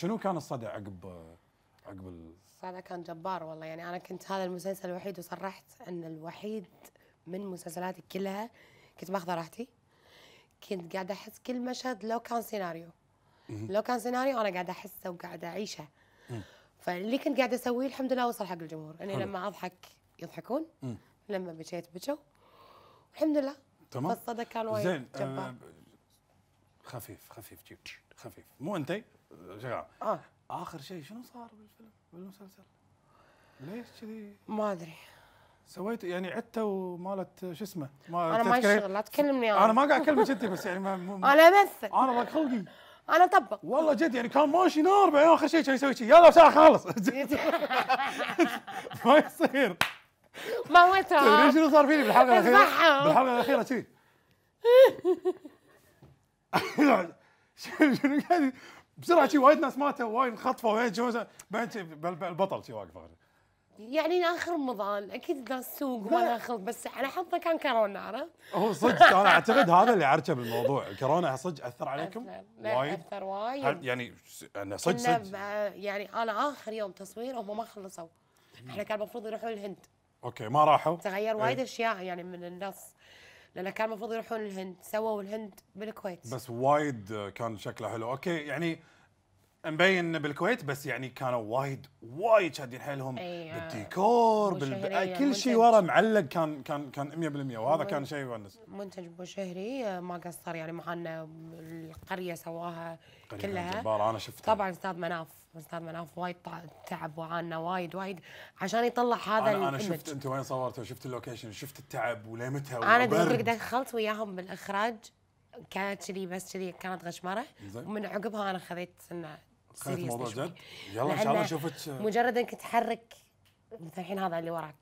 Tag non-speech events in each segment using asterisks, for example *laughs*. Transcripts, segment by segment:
شنو كان الصدى عقب عقب الصدع الصدى كان جبار والله يعني انا كنت هذا المسلسل الوحيد وصرحت ان الوحيد من مسلسلاتي كلها كنت ماخذه راحتي كنت قاعده احس كل مشهد لو كان سيناريو لو كان سيناريو انا قاعده احسه وقاعده اعيشه فاللي كنت قاعده اسويه الحمد لله وصل حق الجمهور اني لما اضحك يضحكون لما بكيت بكوا الحمد لله تمام فالصدى كان وايد زين آه خفيف خفيف جيب خفيف مو انت شغال آه. اخر شيء شنو صار بالفيلم بالمسلسل؟ ليش كذي؟ ما ادري سويت يعني عدته ومالت شو اسمه ما انا ما اشتغل لا تكلمني انا انا ما قاعد اكلمك انت بس يعني ما م... انا امثل انا ضاق خلقي انا اطبق والله جد يعني كان ماشي نار بعدين اخر شيء كان يسوي شيء يلا ساعه خالص *laughs* *laughs* ما يصير ما هو ترى شنو صار فيني بالحلقه الاخيره بالحلقه الاخيره كذي *laughs* شنو *laughs* قاعد بسرعه شي وايد ناس ماتوا وايد خطفوا وايد جوزة بعد البطل شي واقف يعني اخر رمضان اكيد ناس تسوق ولا خلق بس على حظه كان كورونا عرفت؟ هو صدق انا اعتقد هذا اللي عرجه بالموضوع كورونا صدق اثر عليكم؟ وايد اثر وايد يعني انا صدق صدق يعني انا اخر يوم تصوير هم ما خلصوا احنا كان المفروض يروحون الهند اوكي ما راحوا تغير وايد إيه. اشياء يعني من النص لان كان المفروض يروحون الهند سووا الهند بالكويت بس وايد آه، كان شكله حلو اوكي يعني مبين بالكويت بس يعني كانوا وايد وايد شادين حيلهم أيه. بالديكور بال... آه، كل شيء ورا معلق كان كان كان 100% وهذا كان شيء يونس منتج شهري آه، ما قصر يعني معنا القريه سواها كلها جبارة انا شفتها طبعا استاذ مناف استاذ مناف وايد تعب وعانا وايد وايد عشان يطلع هذا انا, أنا شفت انت وين صورته وشفت اللوكيشن شفت التعب وليمتها انا دخلت وياهم بالاخراج كانت كذي بس كذي كانت غشمره ومن عقبها انا خذيت انه خلينا الموضوع جد يلا ان شاء الله نشوفك مجرد انك تحرك مثل الحين هذا اللي وراك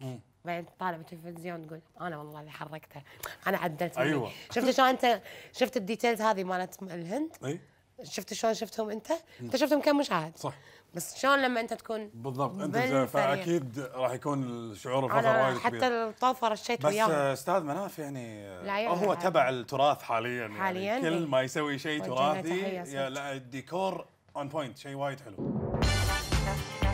بعدين تطالع بالتلفزيون تقول انا والله اللي حركته انا عدلت ايوه شفت شلون انت شفت الديتيلز هذه مالت الهند اي شفت شلون شفتهم انت؟ انت شفتهم كم مشاهد؟ صح بس شلون لما انت تكون بالضبط انت فاكيد راح يكون الشعور الفخر وايد كبير حتى الطوفه رشيت وياهم بس آه، استاذ مناف يعني هو تبع التراث حاليا يعني. حاليا يعني كل إيه. ما يسوي شيء تراثي لا الديكور اون بوينت شيء وايد حلو